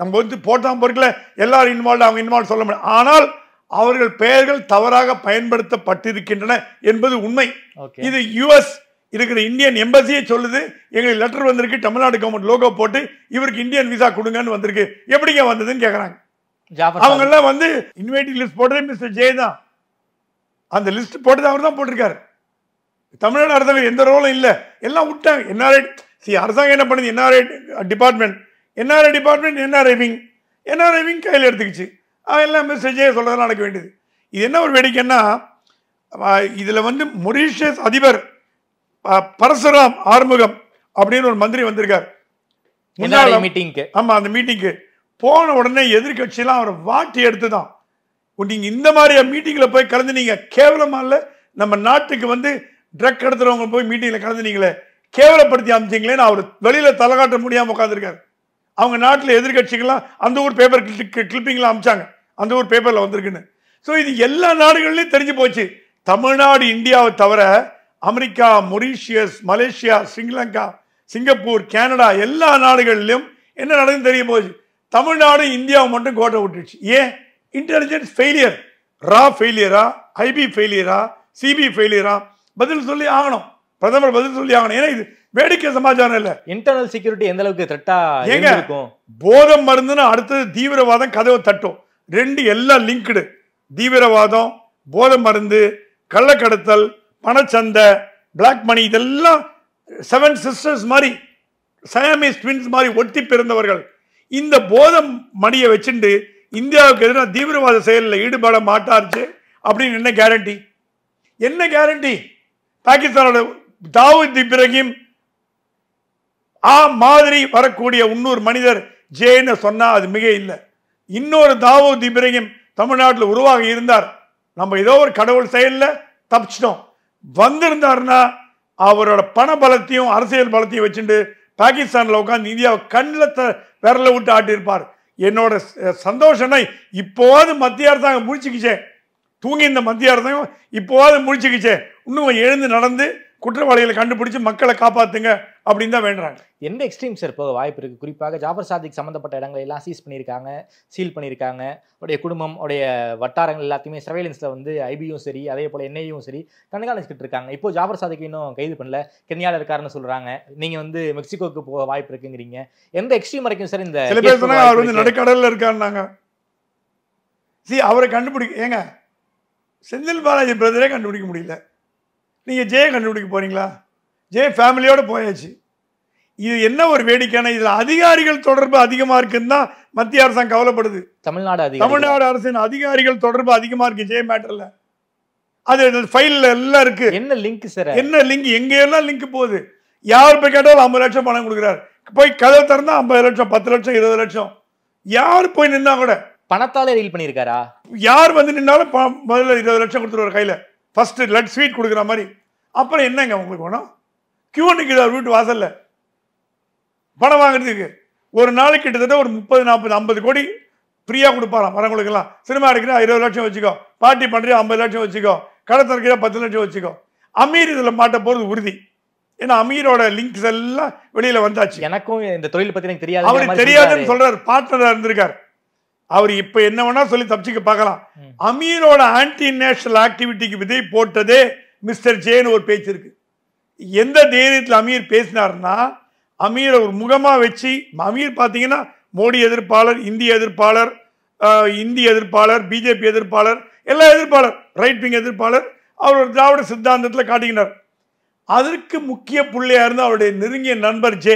நம்ம வந்து போட்டால் பொருட்களை எல்லாரும் இன்வால்வ் அவங்க இன்வால்வ் சொல்ல முடியாது ஆனால் அவர்கள் பெயர்கள் தவறாக பயன்படுத்தப்பட்டிருக்கின்றன என்பது உண்மை இது யுஎஸ் இருக்கிற இந்தியன் எம்பசியே சொல்லுது எங்களுக்கு லெட்டர் வந்திருக்கு தமிழ்நாடு கவர்மெண்ட் லோகோ போட்டு இவருக்கு இந்தியன் விசா கொடுங்கன்னு வந்திருக்கு எப்படிங்க வந்ததுன்னு கேட்குறாங்க அவங்கெல்லாம் வந்து இன்வைட்டிங் லிஸ்ட் போட்டதே மிஸ்டர் ஜெய் தான் அந்த லிஸ்ட் போட்டது அவர் தான் போட்டிருக்காரு தமிழ்நாடு அரசாங்கம் எந்த ரோலும் இல்லை எல்லாம் விட்டாங்க என்ஆர்ஐ சி அரசாங்கம் என்ன பண்ணுது NRI department NRI department NRI wing NRI wing கையில் எடுத்துக்கிச்சு எல்லாம் மெசேஜே ஜெய சொல்கிறதெல்லாம் நடக்க வேண்டியது இது என்ன ஒரு வேடிக்கைன்னா இதில் வந்து மொரீஷியஸ் அதிபர் பரசுராம் ஆறுமுகம் அப்படின்னு ஒரு மந்திரி வந்திருக்கார் மீட்டிங்க்கு ஆமாம் அந்த மீட்டிங்க்கு போன உடனே எதிர்கட்சியெல்லாம் அவரை வாட்டி எடுத்து தான் நீங்கள் இந்த மாதிரி மீட்டிங்கில் போய் கலந்து நீங்கள் கேவலமாக இல்லை நம்ம நாட்டுக்கு வந்து ட்ரக் எடுத்துகிறவங்க போய் மீட்டிங்கில் கலந்துனீங்களே கேவலப்படுத்தி அமைச்சிங்களேன்னு அவர் வெளியில் தலை காட்ட முடியாமல் உட்காந்துருக்காரு அவங்க நாட்டில் எதிர்கட்சிகள்லாம் அந்த ஊர் பேப்பர் கிளிப்பிங்கெலாம் அமிச்சாங்க அந்த ஒரு பேப்பரில் வந்திருக்குன்னு ஸோ இது எல்லா நாடுகள்லையும் தெரிஞ்சு போச்சு தமிழ்நாடு இந்தியாவை தவிர America Mauritius Malaysia Sri Lanka Singapore Canada எல்லா நாடுகள்லையும் என்ன நடக்குதுன்னு தெரிய போச்சு தமிழ்நாடு இந்தியாவை மட்டும் கோட்டை விட்டுருச்சு ஏன் இன்டெலிஜென்ஸ் ஃபெயிலியர் ரா ஃபெயிலியரா ஐபி ஃபெயிலியரா சிபி ஃபெயிலியரா பதில் சொல்லி ஆகணும் பிரதமர் பதில் சொல்லி ஆகணும் ஏன்னா இது வேடிக்கை சமாச்சாரம் இல்ல இன்டர்னல் செக்யூரிட்டி எந்த அளவுக்கு த்ரெட்டா போதை மருந்துன்னு அடுத்தது தீவிரவாதம் கதவை தட்டும் ரெண்டு எல்லாம் லிங்க்டு தீவிரவாதம் போதை மருந்து கள்ளக்கடத்தல் பணச்சந்தை பிளாக் மணி இதெல்லாம் செவன் சிஸ்டர்ஸ் மாதிரி சயாமிஸ் ட்வின்ஸ் மாதிரி ஒட்டி பிறந்தவர்கள் இந்த போதம் மணியை வச்சுட்டு இந்தியாவுக்கு எதிராக தீவிரவாத செயலில் ஈடுபட மாட்டாருச்சு அப்படின்னு என்ன கேரண்டி என்ன கேரண்டி பாகிஸ்தானோட தாவூத் இப்ராஹிம் ஆ மாதிரி வரக்கூடிய இன்னொரு மனிதர் ஜேன்னு சொன்னால் அது மிக இல்லை இன்னொரு தாவூத் இப்ராஹிம் தமிழ்நாட்டில் உருவாக இருந்தார் நம்ம ஏதோ ஒரு கடவுள் செயலில் தப்பிச்சிட்டோம் வந்திருந்தாருன்னா அவரோட பண பலத்தையும் அரசியல் பலத்தையும் வச்சுட்டு பாகிஸ்தானில் உட்காந்து இந்தியாவை கண்ணில் த விரல விட்டு ஆட்டியிருப்பார் என்னோட சந்தோஷனை இப்போவாது மத்திய அரசாங்கம் முடிச்சுக்கிச்சேன் தூங்கி இந்த மத்திய அரசாங்கம் இப்போவாது முடிச்சுக்கிச்சேன் இன்னும் எழுந்து நடந்து குற்றவாளிகளை கண்டுபிடிச்சு மக்களை காப்பாத்துங்க அப்படின்னு தான் வேண்டுறாங்க எந்த எக்ஸ்ட்ரீம் சார் போக வாய்ப்பு இருக்கு குறிப்பாக ஜாபர் சாதிக்கு சம்மந்தப்பட்ட இடங்களை எல்லாம் சீஸ் பண்ணியிருக்காங்க சீல் பண்ணியிருக்காங்க உடைய குடும்பம் உடைய வட்டாரங்கள் எல்லாத்தையுமே சர்வேலன்ஸ்ல வந்து ஐபியும் சரி அதே போல என்ஐயும் சரி கண்காணிச்சுக்கிட்டு இருக்காங்க இப்போ ஜாபர் சாதிக்கு இன்னும் கைது பண்ணல கென்யாவில் இருக்காருன்னு சொல்றாங்க நீங்க வந்து மெக்சிகோக்கு போக வாய்ப்பு இருக்குங்கிறீங்க எந்த எக்ஸ்ட்ரீம் வரைக்கும் சார் இந்த நடுக்கடல இருக்காங்க அவர் வந்து சி அவரை கண்டுபிடிக்க ஏங்க செந்தில் பாலாஜி பிரதரே கண்டுபிடிக்க முடியல நீங்கள் ஜெய கண்டுபிடிக்க போகிறீங்களா ஜெய ஃபேமிலியோடு போயாச்சு இது என்ன ஒரு வேடிக்கையான இதில் அதிகாரிகள் தொடர்பு அதிகமாக இருக்குன்னு தான் மத்திய அரசாங்கம் கவலைப்படுது தமிழ்நாடு தமிழ்நாடு அரசின் அதிகாரிகள் தொடர்பு அதிகமாக இருக்குது ஜெய மேட்டரில் அது ஃபைலில் எல்லாம் இருக்கு என்ன லிங்க் சார் என்ன லிங்க் எங்கேயெல்லாம் லிங்க் போகுது யார் போய் கேட்டாலும் ஐம்பது லட்சம் பணம் கொடுக்குறாரு போய் கதை திறந்தா ஐம்பது லட்சம் பத்து லட்சம் இருபது லட்சம் யார் போய் நின்னா கூட பணத்தாலே ரீல் பண்ணியிருக்காரா யார் வந்து நின்னாலும் முதல்ல இருபது லட்சம் கொடுத்துருவார் கையில் ஃபஸ்ட்டு லட் ஸ்வீட் கொடுக்குற மாதிரி அப்புறம் என்னங்க உங்களுக்கு வேணும் கியூ நிற்கிறார் வீட்டு வாசலில் பணம் வாங்குறதுக்கு ஒரு நாளைக்கு கிட்டத்தட்ட ஒரு முப்பது நாற்பது ஐம்பது கோடி ஃப்ரீயாக கொடுப்பாராம் கொடுக்கலாம் சினிமா எடுக்கிறா இருபது லட்சம் வச்சுக்கோ பாட்டி பண்ணுறா ஐம்பது லட்சம் வச்சுக்கோ கடத்திற்கிறா பத்து லட்சம் வச்சுக்கோ அமீர் இதில் மாட்ட போகிறது உறுதி ஏன்னா அமீரோட லிங்க்ஸ் எல்லாம் வெளியில் வந்தாச்சு எனக்கும் இந்த தொழில் பற்றி எனக்கு தெரியாது அவருக்கு தெரியாதுன்னு சொல்கிறார் பார்ட்னராக இருந்திருக்கார் அவர் இப்ப என்ன வேணா சொல்லி தப்பிச்சுக்க பார்க்கலாம் அமீரோட ஆன்டி நேஷனல் ஆக்டிவிட்டிக்கு விதை போட்டதே மிஸ்டர் ஜேன்னு ஒரு பேச்சு இருக்கு எந்த தைரியத்தில் அமீர் பேசினார்னா அமீரை ஒரு முகமாக வச்சு அமீர் பார்த்தீங்கன்னா மோடி எதிர்ப்பாளர் இந்திய எதிர்ப்பாளர் இந்தி எதிர்ப்பாளர் பிஜேபி எதிர்ப்பாளர் எல்லா எதிர்ப்பாளர் ரைட் விங் எதிர்ப்பாளர் அவர் ஒரு திராவிட சித்தாந்தத்தில் காட்டுகினார் அதற்கு முக்கிய புள்ளையாக இருந்து அவருடைய நெருங்கிய நண்பர் ஜே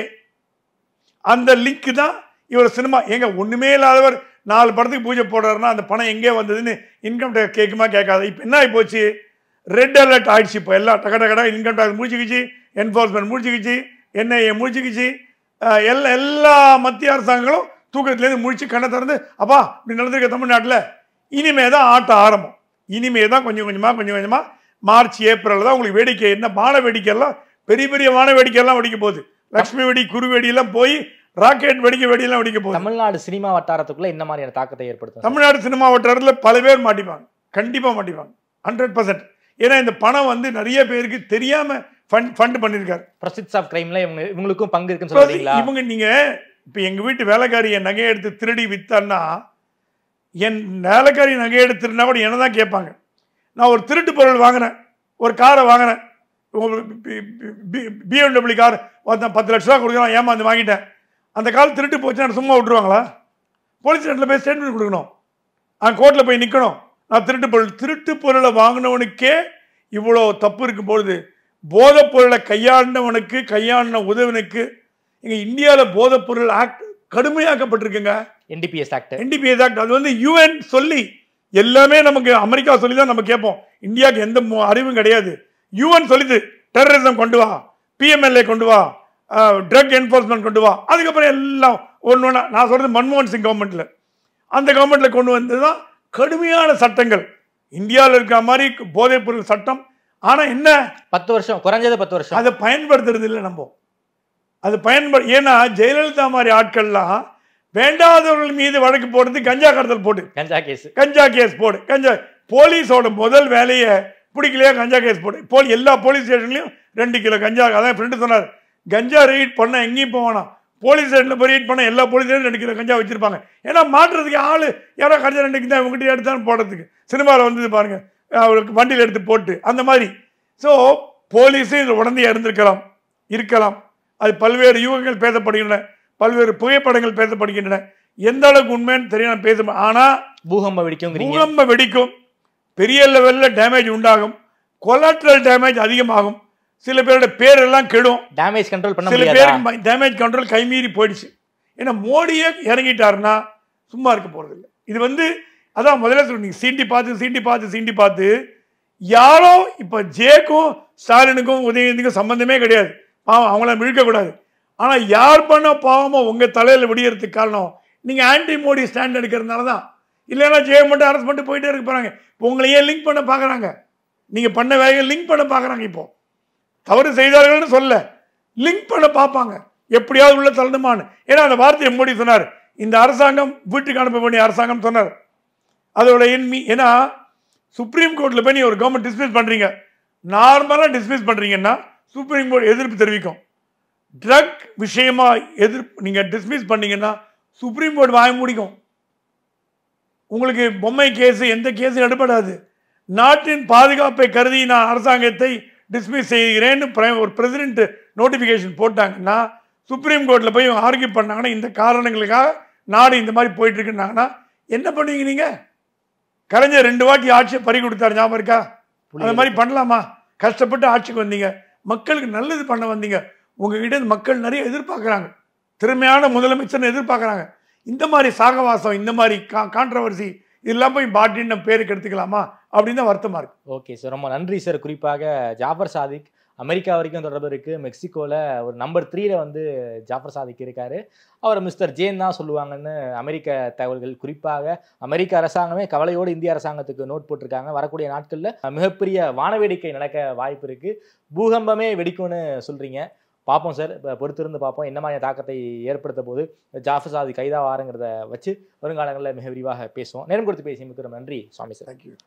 அந்த லிங்க் தான் இவர் சினிமா எங்க ஒன்றுமே இல்லாதவர் நாலு படத்துக்கு பூஜை போடுறாருன்னா அந்த பணம் எங்கே வந்ததுன்னு இன்கம் டேக்ஸ் கேட்குமா கேட்காது இப்போ என்ன ஆகி போச்சு ரெட் அலர்ட் ஆயிடுச்சு இப்போ எல்லாம் டக டகடாக இன்கம் டேக்ஸ் முடிச்சுக்கிச்சு என்ஃபோர்ஸ்மெண்ட் முடிச்சுக்கிச்சு என்ஐஏ முடிச்சுக்கிச்சு எல்லா எல்லா மத்திய அரசாங்கங்களும் தூக்கத்துலேருந்து முடிச்சு கண்ணை திறந்து அப்பா இப்படி நடந்திருக்க தமிழ்நாட்டில் இனிமே தான் ஆட்ட ஆரம்பம் இனிமே தான் கொஞ்சம் கொஞ்சமாக கொஞ்சம் கொஞ்சமாக மார்ச் ஏப்ரலில் தான் உங்களுக்கு வேடிக்கை என்ன வான வேடிக்கையெல்லாம் பெரிய பெரிய வான வேடிக்கையெல்லாம் வெடிக்க போகுது லக்ஷ்மி வெடி குரு போய் ராக்கெட் வெடிக்க வெடியெல்லாம் வெடிக்க போகுது தமிழ்நாடு சினிமா வட்டாரத்துக்குள்ள என்ன மாதிரியான தாக்கத்தை ஏற்படுத்தும் தமிழ்நாடு சினிமா வட்டாரத்தில் பல பேர் மாட்டிப்பாங்க கண்டிப்பாக மாட்டிப்பாங்க ஹண்ட்ரட் பர்சன்ட் ஏன்னா இந்த பணம் வந்து நிறைய பேருக்கு தெரியாம ஃபண்ட் ஃபண்ட் பண்ணியிருக்காரு பிரசிட்ஸ் ஆஃப் கிரைம்ல இவங்க இவங்களுக்கும் பங்கு இருக்குன்னு சொல்லுவீங்களா இவங்க நீங்க இப்போ எங்கள் வீட்டு வேலைக்காரி என் நகையை எடுத்து திருடி வித்தான்னா என் வேலைக்காரி நகையை எடுத்து திருடினா கூட என்ன தான் கேட்பாங்க நான் ஒரு திருட்டு பொருள் வாங்கினேன் ஒரு காரை வாங்கினேன் பிஎம்டபிள்யூ கார் ஒருத்தன் பத்து லட்ச ரூபா கொடுக்குறான் ஏமாந்து வாங்கிட்டேன் அந்த கால் திருட்டு போச்சுன்னா சும்மா விட்டுருவாங்களா போலீஸ் ஸ்டேஷனில் போய் ஸ்டேட்மெண்ட் கொடுக்கணும் நான் கோர்ட்டில் போய் நிற்கணும் நான் திருட்டு பொருள் திருட்டு பொருளை வாங்கினவனுக்கே இவ்வளோ தப்பு இருக்கும் பொழுது போதைப் பொருளை கையாண்டவனுக்கு கையாண்டின உதவினுக்கு இங்கே இந்தியாவில் போதைப் பொருள் ஆக்ட் கடுமையாக்கப்பட்டிருக்குங்க என்டிபிஎஸ் ஆக்ட் என்டிபிஎஸ் ஆக்ட் அது வந்து யூஎன் சொல்லி எல்லாமே நமக்கு அமெரிக்கா சொல்லி தான் நம்ம கேட்போம் இந்தியாவுக்கு எந்த அறிவும் கிடையாது யூஎன் சொல்லிது டெரரிசம் கொண்டு வா பிஎம்எல்ஏ கொண்டு வா ட்ரக் என்ஃபோர்ஸ்மெண்ட் கொண்டு வா அதுக்கப்புறம் எல்லாம் ஒன்று ஒன்றா நான் சொல்கிறது மன்மோகன் சிங் கவர்மெண்ட்டில் அந்த கவர்மெண்ட்டில் கொண்டு வந்தது தான் கடுமையான சட்டங்கள் இந்தியாவில் இருக்கிற மாதிரி பொருள் சட்டம் ஆனால் என்ன பத்து வருஷம் குறைஞ்சது பத்து வருஷம் அதை பயன்படுத்துறது இல்லை நம்ம அது பயன்படு ஏன்னா ஜெயலலிதா மாதிரி ஆட்கள்லாம் வேண்டாதவர்கள் மீது வழக்கு போடுறது கஞ்சா கடத்தல் போட்டு கஞ்சா கேஸ் கஞ்சா கேஸ் போடு கஞ்சா போலீஸோட முதல் வேலையை பிடிக்கலையா கஞ்சா கேஸ் போடு போலி எல்லா போலீஸ் ஸ்டேஷன்லையும் ரெண்டு கிலோ கஞ்சா அதான் ஃப்ரெண்டு சொன்னார் கஞ்சா ரெய்ட் பண்ண எங்கேயும் போவானா போலீஸ் ஸ்டேஷனில் போய் ரெய்ட் பண்ண எல்லா போலீஸ் ஸ்டேஷன் ரெண்டு கிலோ கஞ்சா வச்சுருப்பாங்க ஏன்னா மாட்டுறதுக்கு ஆள் யாரோ கஞ்சா ரெண்டு கிலோ இவங்ககிட்ட எடுத்தாலும் போடுறதுக்கு சினிமாவில் வந்து பாருங்கள் அவருக்கு வண்டியில் எடுத்து போட்டு அந்த மாதிரி ஸோ போலீஸும் இதில் உடனே இருந்திருக்கலாம் இருக்கலாம் அது பல்வேறு யூகங்கள் பேசப்படுகின்றன பல்வேறு புகைப்படங்கள் பேசப்படுகின்றன எந்த அளவுக்கு உண்மைன்னு தெரியாமல் பேச ஆனால் பூகம்ப வெடிக்கும் பூகம்ப வெடிக்கும் பெரிய லெவலில் டேமேஜ் உண்டாகும் கொலாட்ரல் டேமேஜ் அதிகமாகும் சில பேரோட பேரெல்லாம் கெடும் டேமேஜ் கண்ட்ரோல் பண்ண சில பேருக்கு டேமேஜ் கண்ட்ரோல் கைமீறி போயிடுச்சு ஏன்னா மோடியே இறங்கிட்டாருன்னா சும்மா இருக்க இல்லை இது வந்து அதான் முதல்ல சொல்லுங்க சீண்டி பார்த்து சீண்டி பார்த்து சீண்டி பார்த்து யாரோ இப்போ ஜேக்கும் ஸ்டாலினுக்கும் உதயநிதிக்கும் சம்மந்தமே கிடையாது பாவம் அவங்கள மிழுக்கக்கூடாது ஆனால் யார் பண்ண பாவமோ உங்கள் தலையில் விடியறதுக்கு காரணம் நீங்கள் ஆன்டி மோடி ஸ்டாண்ட் எடுக்கிறதுனால தான் இல்லைன்னா ஜெய மட்டும் அரசு மட்டும் போயிட்டே இருக்க போகிறாங்க இப்போ உங்களை ஏன் லிங்க் பண்ண பார்க்குறாங்க நீங்கள் பண்ண வேலையை லிங்க் பண்ண பார்க்குறாங்க இப்போது தவறு செய்தார்கள்னு சொல்ல லிங்க் பண்ண பார்ப்பாங்க எப்படியாவது உள்ள தள்ளணுமான்னு ஏன்னா அந்த வார்த்தை மோடி சொன்னார் இந்த அரசாங்கம் வீட்டுக்கு அனுப்ப வேண்டிய அரசாங்கம் சொன்னார் அதோட இன்மி ஏன்னா சுப்ரீம் கோர்ட்டில் போய் நீ ஒரு கவர்மெண்ட் டிஸ்மிஸ் பண்ணுறீங்க நார்மலாக டிஸ்மிஸ் பண்ணுறீங்கன்னா சுப்ரீம் கோர்ட் எதிர்ப்பு தெரிவிக்கும் ட்ரக் விஷயமா எதிர்ப்பு நீங்கள் டிஸ்மிஸ் பண்ணீங்கன்னா சுப்ரீம் கோர்ட் வாய முடிக்கும் உங்களுக்கு பொம்மை கேஸு எந்த கேஸும் எடுபடாது நாட்டின் பாதுகாப்பை கருதி நான் அரசாங்கத்தை டிஸ்மிஸ் செய்கிறேன்னு ஒரு பிரசிடென்ட் நோட்டிஃபிகேஷன் போட்டாங்கன்னா சுப்ரீம் கோர்ட்டில் போய் இவங்க ஆர்கியூ பண்ணாங்கன்னா இந்த காரணங்களுக்காக நாடு இந்த மாதிரி போயிட்டுருக்குன்னாங்கன்னா என்ன பண்ணுவீங்க நீங்கள் கலைஞர் ரெண்டு வாட்டி ஆட்சியை பறி கொடுத்தாரு ஞாபகம் இருக்கா அந்த மாதிரி பண்ணலாமா கஷ்டப்பட்டு ஆட்சிக்கு வந்தீங்க மக்களுக்கு நல்லது பண்ண வந்தீங்க உங்ககிட்ட மக்கள் நிறைய எதிர்பார்க்குறாங்க திறமையான முதலமைச்சர்னு எதிர்பார்க்குறாங்க இந்த மாதிரி சாகவாசம் இந்த மாதிரி கா கான்ட்ரவர்சி இதெல்லாம் போய் பாட்டின்னு பேருக்கு எடுத்துக்கலாமா அப்படின்னு தான் வருத்தமாக இருக்கு ஓகே சார் ரொம்ப நன்றி சார் குறிப்பாக ஜாஃபர் சாதிக் அமெரிக்கா வரைக்கும் தொடர்பு இருக்குது மெக்சிகோவில் ஒரு நம்பர் த்ரீல வந்து ஜாஃபர் சாதிக் இருக்கார் அவர் மிஸ்டர் ஜேன் தான் சொல்லுவாங்கன்னு அமெரிக்க தகவல்கள் குறிப்பாக அமெரிக்க அரசாங்கமே கவலையோடு இந்திய அரசாங்கத்துக்கு நோட் போட்டிருக்காங்க வரக்கூடிய நாட்களில் மிகப்பெரிய வானவேடிக்கை நடக்க வாய்ப்பு இருக்குது பூகம்பமே வெடிக்கும்னு சொல்கிறீங்க பார்ப்போம் சார் இப்போ பொறுத்திருந்து பார்ப்போம் என்ன மாதிரியான தாக்கத்தை ஏற்படுத்த போது ஜாஃபர் சாதி வாருங்கிறத வச்சு வருங்காலங்களில் மிக விரிவாக பேசுவோம் நேரம் கொடுத்து பேசி மிக்க நன்றி சுவாமி சார் தேங்க்யூ